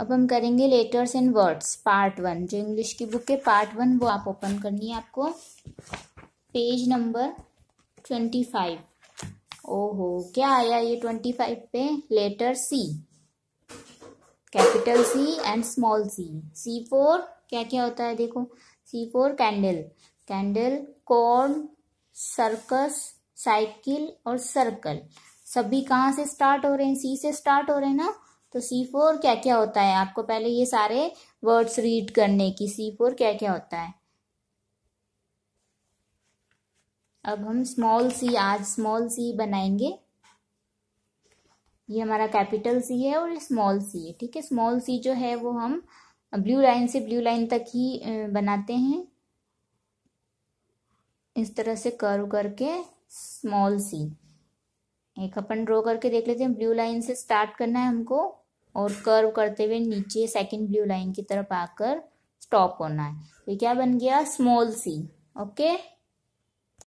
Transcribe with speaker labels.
Speaker 1: अब हम करेंगे letters and words part one जो इंग्लिश की बुक है पार्ट वन वो आप ओपन करनी है आपको पेज नंबर ट्वेंटी फाइव ओहो क्या आया ये ट्वेंटी फाइव पे letter C capital C and small C C four क्या क्या होता है देखो C four candle candle corn circus cycle और सर्कल सभी कहाँ से स्टार्ट हो रहे हैं सी से स्टार्ट हो रहे हैं ना तो सी फोर क्या क्या होता है आपको पहले ये सारे वर्ड्स रीड करने की सी फोर क्या क्या होता है अब हम स्मॉल सी आज स्मॉल सी बनाएंगे ये हमारा कैपिटल सी है और ये स्मॉल सी है ठीक है स्मॉल सी जो है वो हम ब्लू लाइन से ब्लू लाइन तक ही बनाते हैं इस तरह से कर्व करके स्मॉल सी एक अपन ड्रॉ करके देख लेते हैं ब्लू लाइन से स्टार्ट करना है हमको और कर्व करते हुए नीचे सेकंड ब्लू लाइन की तरफ आकर स्टॉप होना है तो क्या बन गया स्मॉल सी ओके